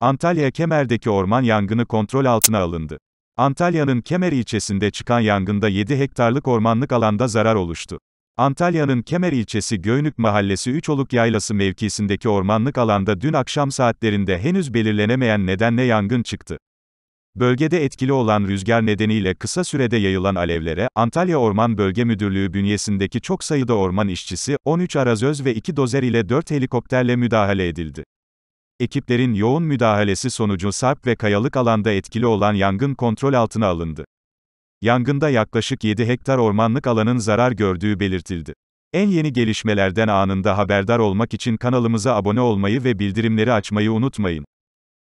Antalya Kemer'deki orman yangını kontrol altına alındı. Antalya'nın Kemer ilçesinde çıkan yangında 7 hektarlık ormanlık alanda zarar oluştu. Antalya'nın Kemer ilçesi Göynük Mahallesi Üçoluk Yaylası mevkisindeki ormanlık alanda dün akşam saatlerinde henüz belirlenemeyen nedenle yangın çıktı. Bölgede etkili olan rüzgar nedeniyle kısa sürede yayılan alevlere, Antalya Orman Bölge Müdürlüğü bünyesindeki çok sayıda orman işçisi, 13 arazöz ve 2 dozer ile 4 helikopterle müdahale edildi. Ekiplerin yoğun müdahalesi sonucu sarp ve kayalık alanda etkili olan yangın kontrol altına alındı. Yangında yaklaşık 7 hektar ormanlık alanın zarar gördüğü belirtildi. En yeni gelişmelerden anında haberdar olmak için kanalımıza abone olmayı ve bildirimleri açmayı unutmayın.